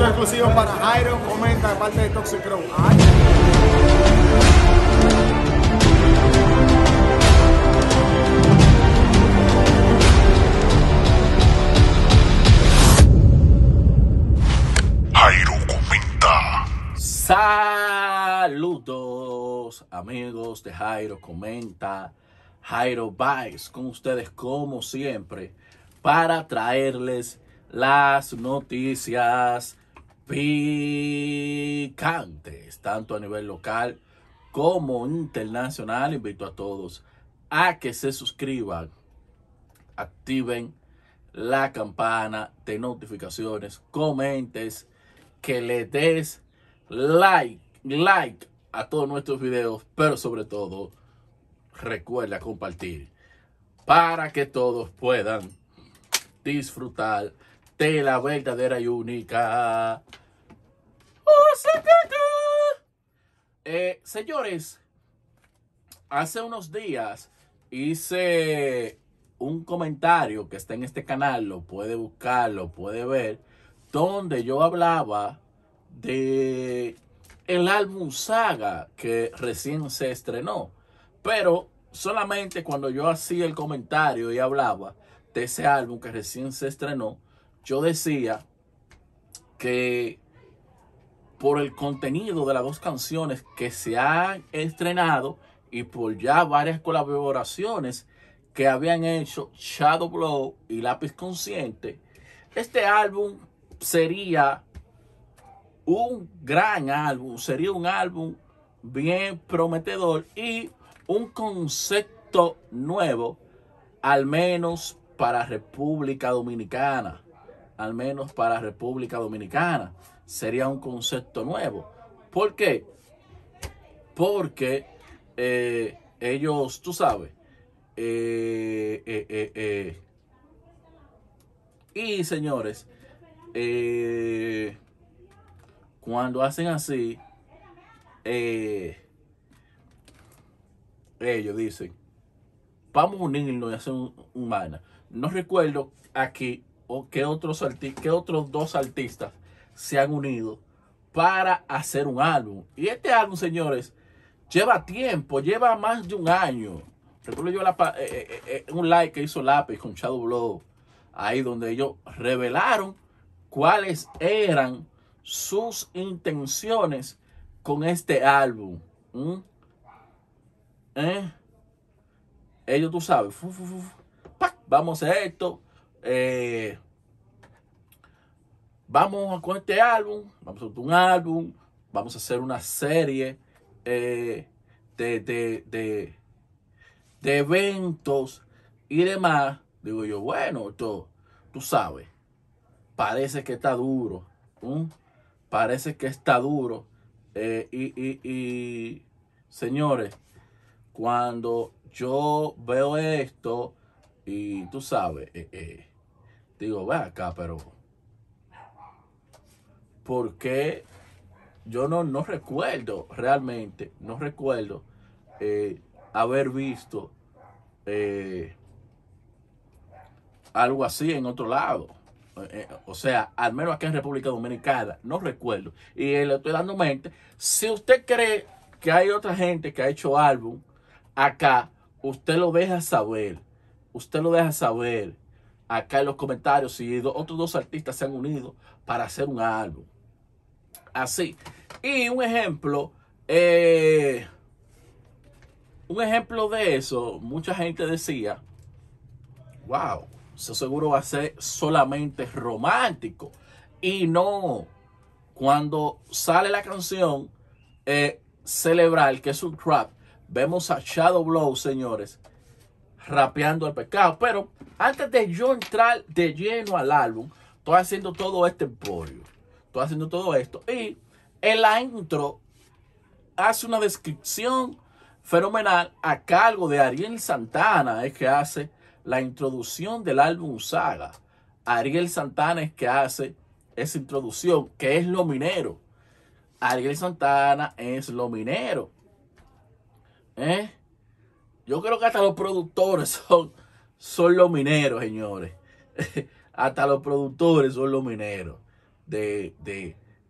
Esto exclusivo para Jairo. Comenta de parte de Toxic Jairo comenta. Saludos amigos de Jairo comenta. Jairo Vice con ustedes como siempre para traerles las noticias picantes, tanto a nivel local como internacional. Invito a todos a que se suscriban, activen la campana de notificaciones, comentes, que le des like, like a todos nuestros videos, pero sobre todo recuerda compartir para que todos puedan disfrutar la verdadera y única. Eh, señores, hace unos días hice un comentario que está en este canal, lo puede buscar, lo puede ver, donde yo hablaba de el álbum Saga que recién se estrenó. Pero solamente cuando yo hacía el comentario y hablaba de ese álbum que recién se estrenó, yo decía que por el contenido de las dos canciones que se han estrenado y por ya varias colaboraciones que habían hecho Shadow Blow y Lápiz Consciente, este álbum sería un gran álbum, sería un álbum bien prometedor y un concepto nuevo, al menos para República Dominicana al menos para República Dominicana. Sería un concepto nuevo. ¿Por qué? Porque eh, ellos, tú sabes, eh, eh, y señores, cuando hacen así, ellos dicen, vamos a unirnos y hacer un, un, No recuerdo aquí o qué otros, qué otros dos artistas se han unido para hacer un álbum. Y este álbum, señores, lleva tiempo, lleva más de un año. Recuerdo yo eh, eh, eh, un like que hizo Lápiz con Shadow Blood ahí donde ellos revelaron cuáles eran sus intenciones con este álbum. ¿Mm? Ellos, tú sabes, vamos a esto, eh, vamos con este álbum, vamos a hacer un álbum, vamos a hacer una serie eh, de, de, de, eventos y demás. Digo yo, bueno, tú sabes, parece que está duro, parece que está duro. Eh, y, y, señores, cuando yo veo esto, y tú sabes, eh, digo, ve acá, pero ¿por Yo no, no recuerdo, realmente, no recuerdo eh, haber visto eh, algo así en otro lado. Eh, o sea, al menos aquí en República Dominicana, no recuerdo. Y le estoy dando mente. Si usted cree que hay otra gente que ha hecho álbum acá, usted lo deja saber. Usted lo deja saber acá en los comentarios si otros dos artistas se han unido para hacer un álbum. Así. Y un ejemplo, eh, un ejemplo de eso, mucha gente decía, wow, eso seguro va a ser solamente romántico. Y no, cuando sale la canción eh, Celebrar, que es un trap, vemos a Shadow Blow, señores, rapeando el pecado. Pero antes de yo entrar de lleno al álbum, estoy haciendo todo este emporio. Estoy haciendo todo esto. Y en la intro hace una descripción fenomenal a cargo de Ariel Santana, es que hace la introducción del álbum Saga. Ariel Santana es que hace esa introducción, que es lo minero. Ariel Santana es lo minero. ¿Eh? Yo creo que hasta los productores son son los mineros, señores. Hasta los productores son los mineros de,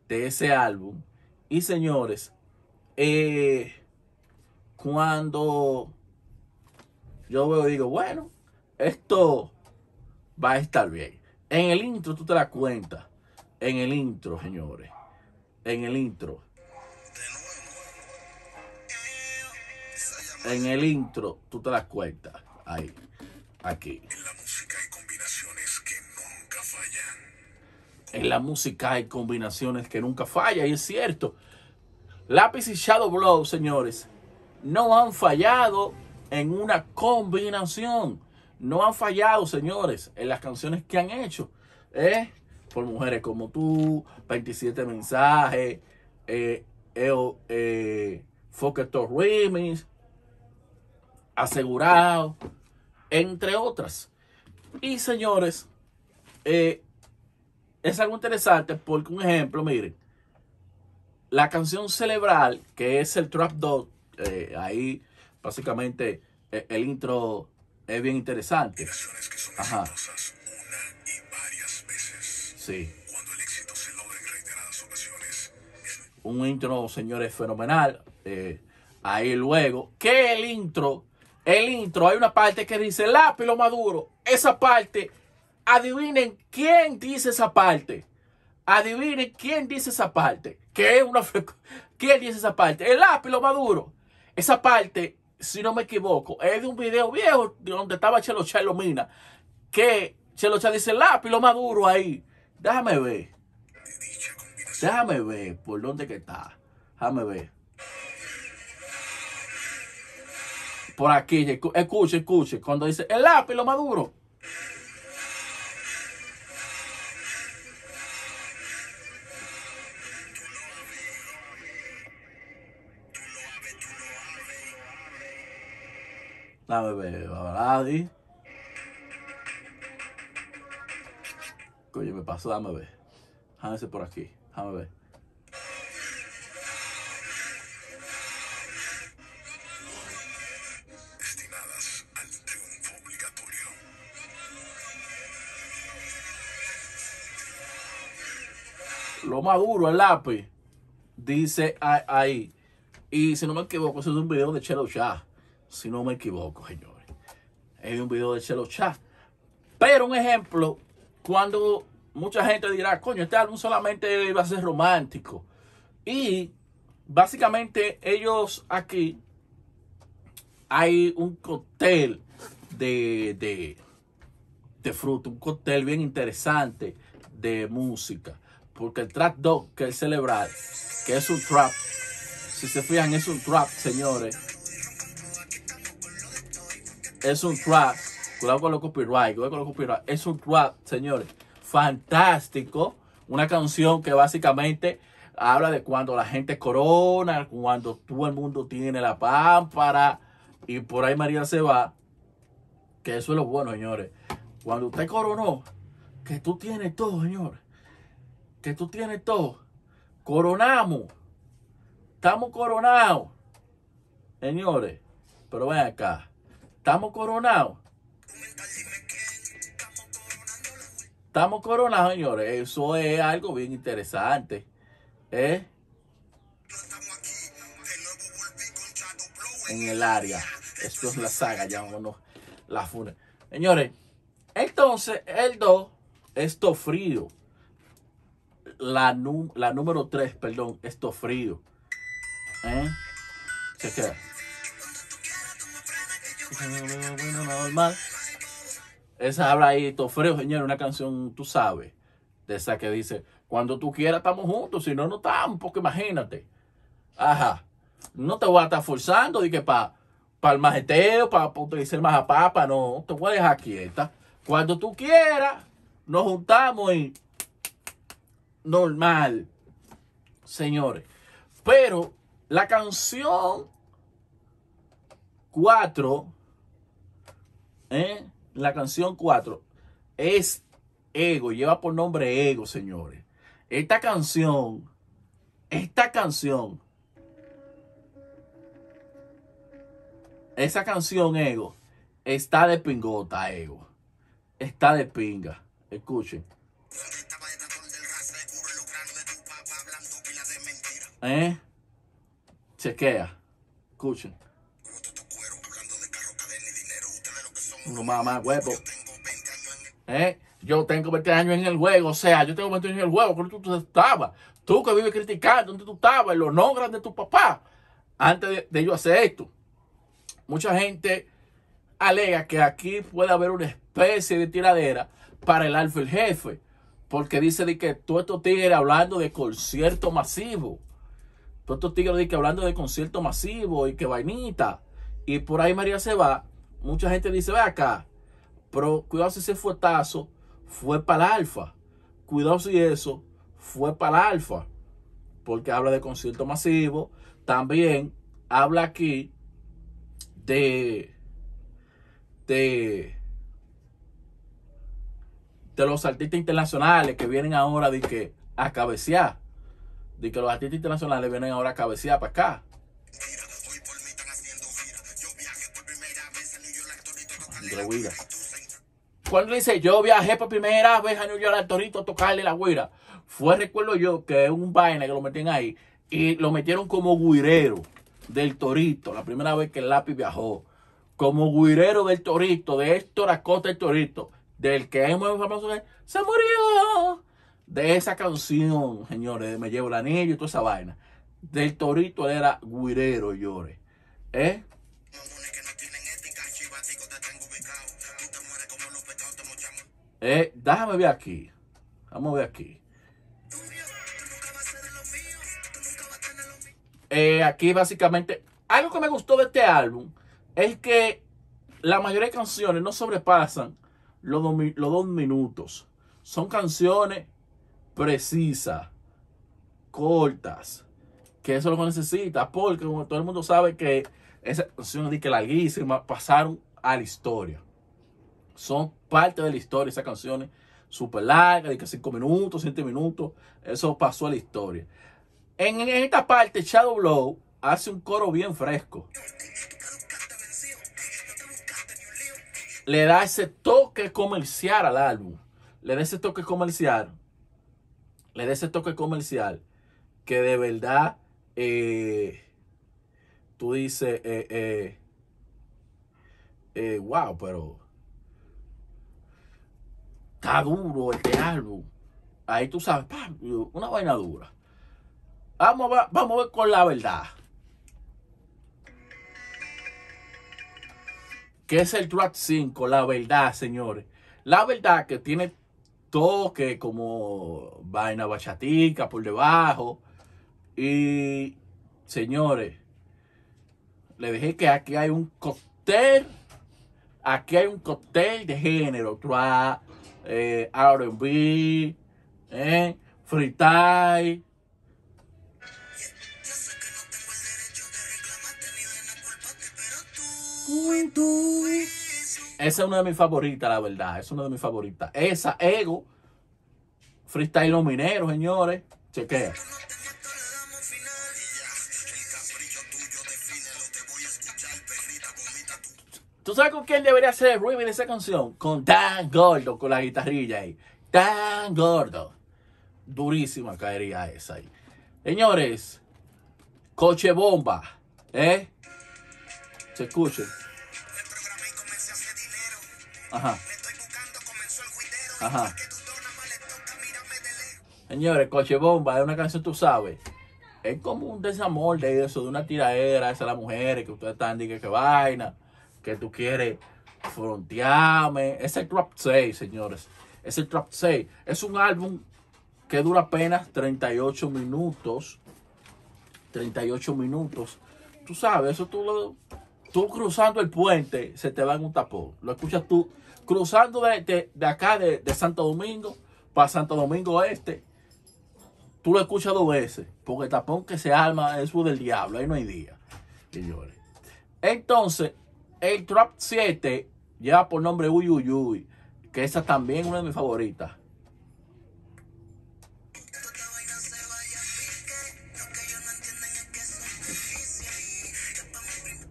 ese álbum. Y señores, eh, cuando yo veo, digo, bueno, esto va a estar bien. En el intro tú te das cuenta. En el intro, señores. En el intro. En el intro tú te das cuenta. Ahí. En la música hay combinaciones que nunca fallan. En la música hay combinaciones que nunca fallan, y es cierto. Lápiz y Shadow Blow, señores, no han fallado en una combinación. No han fallado, señores, en las canciones que han hecho. ¿eh? Por mujeres como tú, 27 mensajes, eh, eh, eh asegurado entre otras. Y señores, eh, es algo interesante porque un ejemplo, miren, la canción celebral, que es el Trap Dog, eh, ahí básicamente eh, el intro es bien interesante. Ajá. Sí. Cuando el éxito se logra ocasiones. Un intro, señores, fenomenal. ahí luego, que el intro el intro, hay una parte que dice lápiz lo maduro. Esa parte, adivinen quién dice esa parte. Adivinen quién dice esa parte. una ¿Quién dice esa parte? El lápiz lo maduro. Esa parte, si no me equivoco, es de un video viejo donde estaba Chelo y Mina. Que Chelo dice lápiz lo maduro ahí. Déjame ver. Déjame ver por dónde que está. Déjame ver. Por aquí, escuche, escuche. Cuando dice el lápiz lo maduro. Dame ver, bebé, Babaladi. Coño, me pasó, dame ver. Déjame por aquí, dame ver. lo maduro, el lápiz, dice ahí. Y si no me equivoco, eso es un video de Chelo Chá. Si no me equivoco, señores. Es un video de Chelo Chá. Pero un ejemplo, cuando mucha gente dirá, coño, este álbum solamente va a ser romántico. Y básicamente ellos aquí hay un cóctel de, de, de fruto, un cóctel bien interesante de música. Porque el track 2 que es celebrar, que es un trap, si se fijan es un trap, señores. Es un trap, cuidado con los copyright, cuidado con los copyright. Es un trap, señores, fantástico. Una canción que básicamente habla de cuando la gente corona, cuando todo el mundo tiene la pámpara y por ahí María se va. Que eso es lo bueno, señores. Cuando usted coronó, que tú tienes todo, señores que tú tienes todo. Coronamos. Estamos coronados. Señores, pero ven acá. Estamos coronados. Estamos coronados, señores. Eso es algo bien interesante. ¿Eh? En el área. Esto es la saga, llamémonos la funa. Señores, entonces el dos. es frío la, la número 3, perdón, esto frío. ¿Eh? ¿Qué Bueno, normal. Esa habla ahí, esto frío, señor, una canción, tú sabes, de esa que dice, cuando tú quieras estamos juntos, si no, no estamos, porque imagínate. Ajá. No te voy a estar forzando, dije, para pa el majeteo, para pa utilizar más a papa, no, te voy a dejar quieta. Cuando tú quieras, nos juntamos y normal, señores. Pero la canción 4, ¿eh? la canción 4 es ego, lleva por nombre ego, señores. Esta canción, esta canción, esa canción ego, está de pingota, ego. Está de pinga. Escuchen. ¿Eh? Chequea. Escuchen. No mamá, huevo. ¿Eh? Yo tengo 20 años en el juego, o sea, yo tengo 20 años en el juego, ¿dónde tú, estabas? Tú que vives criticando, ¿dónde tú estabas? En los de tu papá, antes de, yo hacer esto. Mucha gente alega que aquí puede haber una especie de tiradera para el alfa el jefe, porque dice de que tú estos tigres hablando de concierto masivo. Todos estos tigres dicen que hablando de concierto masivo y que vainita. Y por ahí María se va. Mucha gente dice, ve acá. Pero cuidado si ese fuetazo fue para el alfa. Cuidado si eso fue para el alfa. Porque habla de concierto masivo. También habla aquí de, de, de los artistas internacionales que vienen ahora de que a cabecear de que los artistas internacionales vienen ahora a para acá. Mira, cuando dice yo viajé por primera vez a New York al Torito a tocarle la güira, fue recuerdo yo que es un vaina que lo meten ahí y lo metieron como guirero del Torito, la primera vez que el lápiz viajó, como guirero del Torito, de Héctor Acosta el Torito, del que es muy famoso, se murió, de esa canción, señores, me llevo el anillo y toda esa vaina. Del Torito era guirero, llore. ¿Eh? Eh, déjame ver aquí. Vamos a ver aquí. Eh, aquí básicamente, algo que me gustó de este álbum es que la mayoría de canciones no sobrepasan los, los dos minutos. Son canciones precisas, cortas, que eso es lo que necesita, porque como todo el mundo sabe que esas canciones de que larguísimas pasaron a la historia. Son parte de la historia esas canciones súper largas, de que 5 minutos, 7 minutos, eso pasó a la historia. En, en esta parte, Shadow Blow hace un coro bien fresco. Le da ese toque comercial al álbum. Le da ese toque comercial le dé ese toque comercial que de verdad eh, tú dices, wow, eh, eh, pero está duro este álbum. Ahí tú sabes, una vaina dura. Vamos a, ver, vamos con la verdad. ¿Qué es el track 5? La verdad, señores. La verdad que tiene toque como vaina bachatica por debajo. Y señores, le dije que aquí hay un cóctel, aquí hay un cóctel de género, trap, eh, R&B, eh, freestyle. Esa es una de mis favoritas, la verdad. Es una de mis favoritas. Esa, Ego. Freestyle los mineros, señores. Chequea. ¿Tú sabes con quién debería ser el esa canción? Con Tan Gordo, con la guitarrilla ahí. Tan Gordo. Durísima caería esa ahí. Señores, coche bomba. ¿Eh? Se escuche. Ajá. Ajá. Señores, Coche Bomba es una canción, tú sabes. Es como un desamor de eso, de una tiradera esa la mujer que ustedes están diciendo que, vaina, que tú quieres frontearme. Es el Trap 6, señores. Es el Trap 6. Es un álbum que dura apenas 38 minutos. 38 minutos. Tú sabes, eso tú lo tú cruzando el puente se te va en un tapón. Lo escuchas tú cruzando de, de, acá, de, de, Santo Domingo, para Santo Domingo Este. Tú lo escuchas dos veces, porque el tapón que se arma es del diablo. Ahí no hay día, señores. Entonces, el Trap 7 lleva por nombre Uyuyuy, que esa también es una de mis favoritas.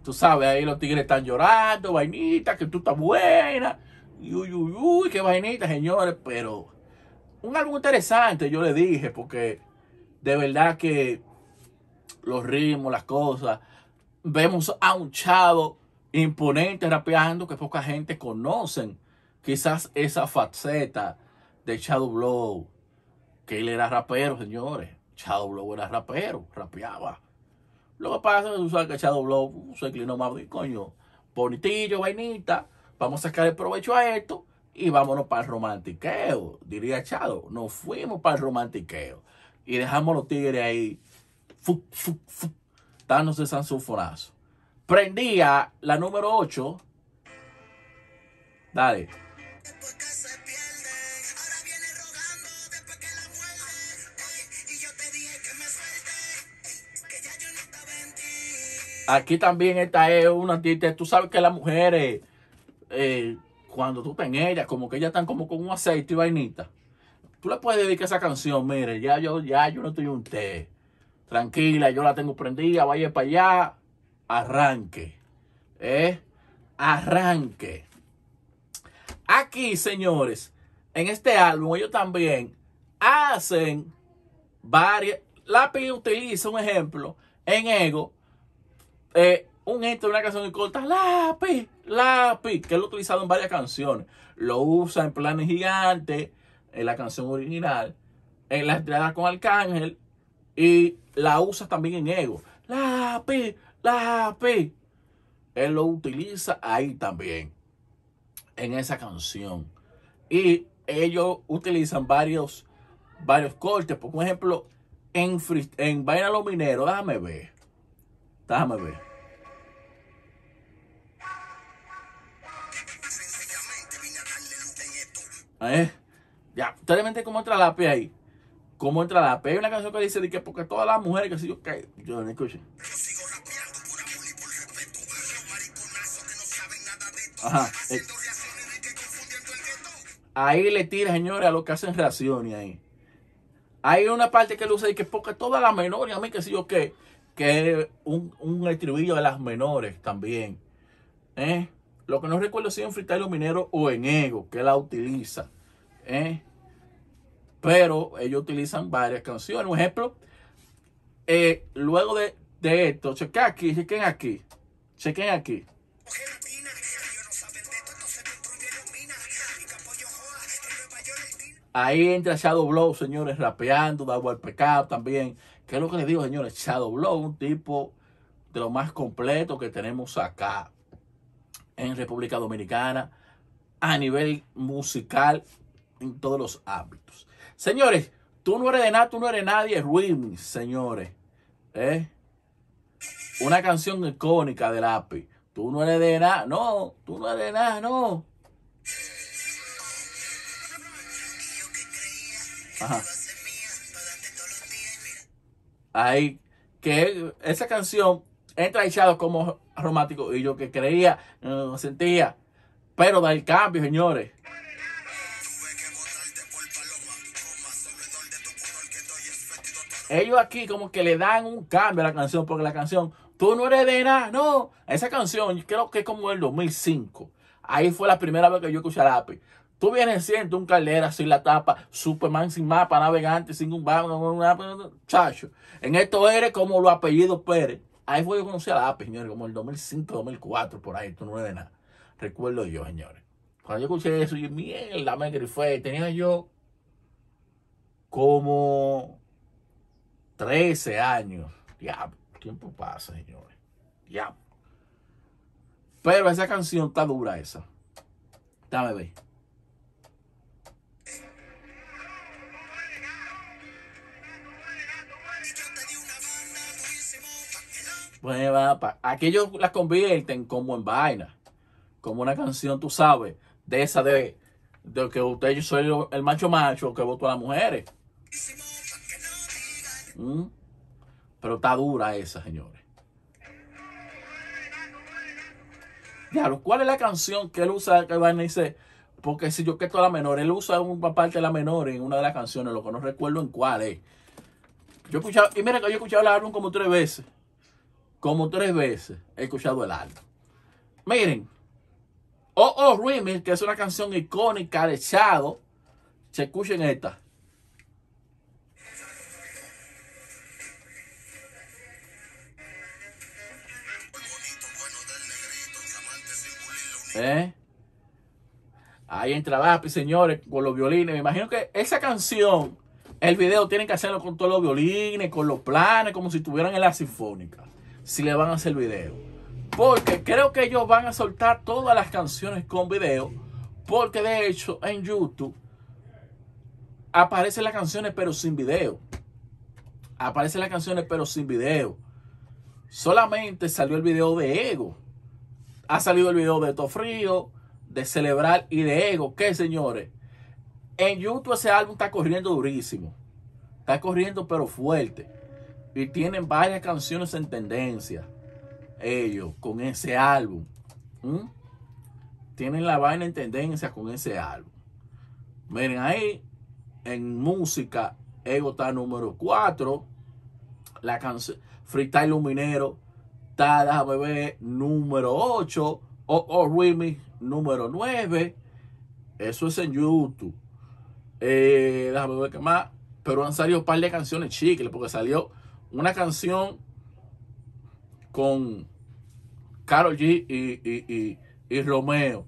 Tú sabes, ahí los tigres están llorando, vainita, que tú estás buena. uy, uy, uy, qué vainita, señores. Pero un álbum interesante, yo le dije, porque de verdad que los ritmos, las cosas. Vemos a un chavo imponente rapeando que poca gente conocen. Quizás esa faceta de Shadow Blow, que él era rapero, señores. Shadow Blow era rapero, rapeaba lo que pasa es que se inclinó más coño, bonitillo, vainita, vamos a sacar el provecho a esto y vámonos para el romantiqueo, diría Chado, Nos fuimos para el romantiqueo y dejamos los tigres ahí, Fuc, fuc, san dándose Prendía la número 8. Dale. Aquí también esta es una Tú sabes que las mujeres, eh, cuando tú estás en ellas, como que ellas están como con un aceite y vainita. Tú le puedes dedicar esa canción, mire, ya yo, ya yo no estoy un té. Tranquila, yo la tengo prendida, vaya para allá, arranque. ¿Eh? Arranque. Aquí, señores, en este álbum, ellos también hacen varias. Lápiz utiliza un ejemplo en Ego eh, un esto de una canción Y corta, lápiz, lápiz, que lo ha utilizado en varias canciones. Lo usa en planes gigantes, en la canción original, en la entrada con Arcángel, y la usa también en Ego. Lápiz, lápiz. Él lo utiliza ahí también, en esa canción. Y ellos utilizan varios, varios cortes. Por ejemplo, en, en Vaina Los Mineros, déjame ver. Déjame ver. ¿Eh? Ya, ustedes ven cómo entra la P ahí. ¿Cómo entra la P? Hay una canción que dice que porque todas las mujeres que si yo que Yo no escuché. Ajá. Eh. Ahí le tira, señores, a los que hacen reacciones ahí. Hay una parte que usa de que porque todas las menores, a mí que si yo qué que un, un estribillo de las menores también. ¿eh? Lo que no recuerdo si en Freestyle Minero o en Ego, que la utiliza. ¿eh? Pero ellos utilizan varias canciones. Un ejemplo, eh, luego de, de esto, chequen aquí, chequen aquí, chequen aquí. Ahí entra Shadow Blow, señores, rapeando, el Pecado también. ¿Qué es lo que les digo, señores? Shadow Blow, un tipo de lo más completo que tenemos acá en República Dominicana a nivel musical en todos los ámbitos. Señores, tú no eres de nada, tú no eres nadie, Ruiz, señores. ¿eh? Una canción icónica del API. Tú no eres de nada, no, tú no eres de nada, no. Ajá. Ahí, que esa canción entra echado como romántico y yo que creía, sentía, pero da el cambio, señores. Ellos aquí como que le dan un cambio a la canción, porque la canción, tú no eres de nada, no. Esa canción, creo que es como el 2005. Ahí fue la primera vez que yo escuché a Lápiz. Tú vienes siendo un caldera sin la tapa, Superman sin mapa, navegante, sin un barco, chacho. En esto eres como los apellidos Pérez. Ahí fue yo conocí a la ah, pues, señores, como el 2005, 2004, por ahí, tú no de nada. Recuerdo yo, señores. Cuando yo escuché eso, yo, mierda, me grifé. Tenía yo como 13 años. Diablo, tiempo pasa, señores. Diablo. Pero esa canción está dura, esa. Dame, ve. Aquí ellos las convierten como en vaina. Como una canción, tú sabes, de esa de, de que usted yo soy el macho macho que votó a las mujeres. Mm. Pero está dura esa, señores. Claro, ¿cuál es la canción que él usa? Que dice, porque si yo que a la menor, él usa una parte de la menor en una de las canciones, lo que no recuerdo en cuál es. Yo he escuchado, y mira que yo he escuchado el álbum como tres veces como tres veces he escuchado el alto Miren, Oh Oh que es una canción icónica de Chado. Se escuchen esta. ¿Eh? Ahí entra Lápiz, señores, con los violines. Me imagino que esa canción, el video, tienen que hacerlo con todos los violines, con los planes, como si estuvieran en la sinfónica si le van a hacer video. Porque creo que ellos van a soltar todas las canciones con video. Porque de hecho en YouTube aparecen las canciones pero sin video. Aparecen las canciones pero sin video. Solamente salió el video de Ego. Ha salido el video de Tofrío, de Celebrar y de Ego. ¿Qué señores? En YouTube ese álbum está corriendo durísimo. Está corriendo pero fuerte. Y tienen varias canciones en tendencia. Ellos con ese álbum. Tienen la vaina en tendencia con ese álbum. Miren ahí, en música, Ego está número 4. La canción Freestyle Luminero está, déjame ver, número 8. O, o número 9. Eso es en YouTube. Eh, déjame ver qué más. Pero han salido un par de canciones chicles porque salió una canción con Carol G y, Romeo.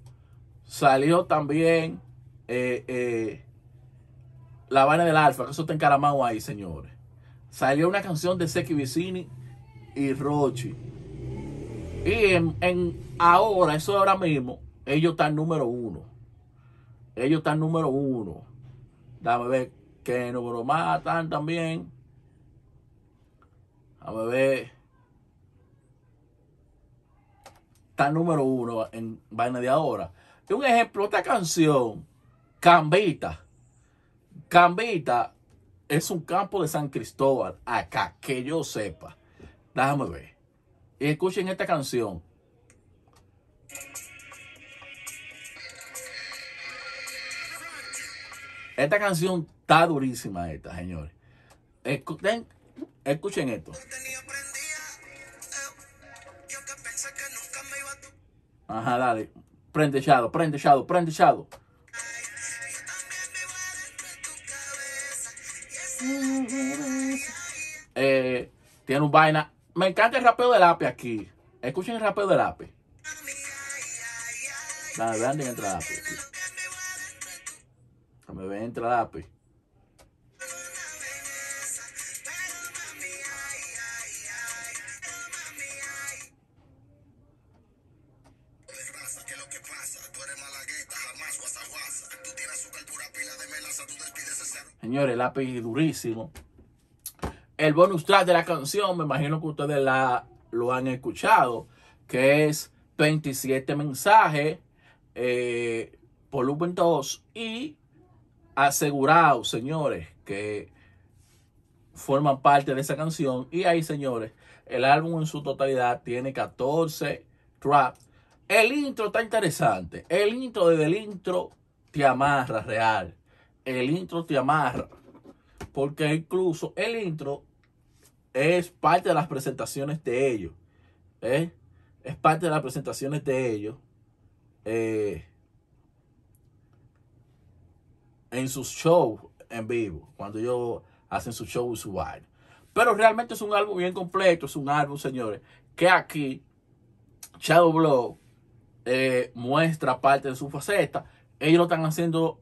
Salió también eh, eh, La Vaina del Alfa, que eso está encaramado ahí, señores. Salió una canción de Seki Vicini y Rochi. Y en, ahora, eso ahora mismo, ellos están número uno. Ellos están número uno. Dame ver que nos tan también a ver. Está número uno en vaina de ahora. Y un ejemplo, esta canción, Cambita. Cambita es un campo de San Cristóbal, acá, que yo sepa. Déjame ver. Y escuchen esta canción. Esta canción está durísima, esta, señores. Escuchen, Escuchen esto. Eh, Ajá, dale. Prende Shadow, prende Shadow, prende Shadow. Eh, tiene un vaina. Me encanta el rapeo del ape aquí. Escuchen el rapeo del ape. Dale, vean entra el ape. Me ven entra el ape. Señores, el API durísimo. El bonus track de la canción, me imagino que ustedes la, lo han escuchado, que es 27 mensajes eh, Por volumen 2 y asegurado, señores, que forman parte de esa canción. Y ahí, señores, el álbum en su totalidad tiene 14 tracks. El intro está interesante. El intro desde el intro te amarra real el intro te amarra. Porque incluso el intro es parte de las presentaciones de ellos. ¿eh? Es parte de las presentaciones de ellos. Eh, en sus shows en vivo. Cuando ellos hacen su show y su baile. Pero realmente es un álbum bien completo. Es un álbum, señores. Que aquí Shadow Blow eh, muestra parte de su faceta. Ellos lo están haciendo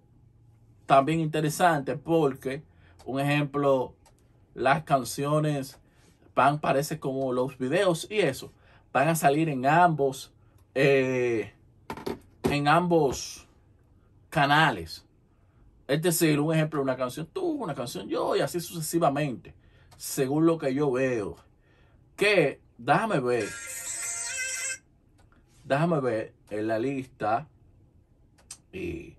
también interesante porque, un ejemplo, las canciones van, parece como los videos y eso, van a salir en ambos, eh, en ambos canales. Es decir, un ejemplo, una canción tú, una canción yo y así sucesivamente, según lo que yo veo. Que, déjame ver, déjame ver en la lista y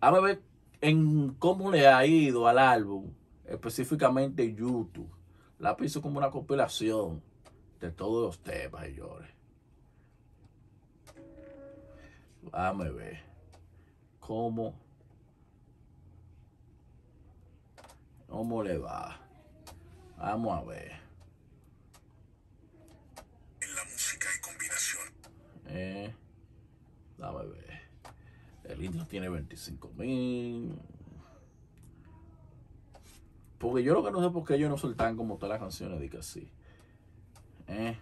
a ver en cómo le ha ido al álbum, específicamente YouTube. La piso como una compilación de todos los temas, señores. a ver cómo, cómo le va. Vamos a ver. Eh, dame ver. El indio tiene 25 mil. Porque yo lo que no sé por qué ellos no soltan como todas las canciones de que así. Eh.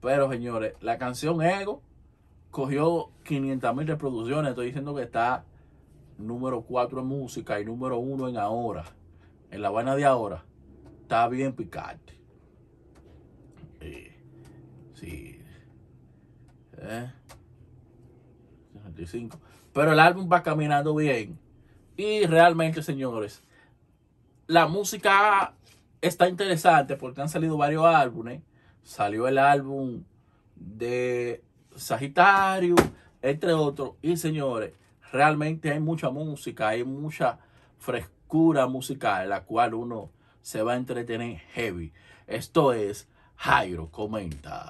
Pero señores, la canción Ego cogió 500 mil reproducciones. Estoy diciendo que está número 4 en música y número 1 en ahora. En la vaina de ahora. Está bien picante. Sí. ¿Eh? Pero el álbum va caminando bien. Y realmente, señores, la música está interesante porque han salido varios álbumes. Salió el álbum de Sagitario, entre otros. Y señores, realmente hay mucha música, hay mucha frescura musical, en la cual uno se va a entretener heavy. Esto es Jairo Comenta.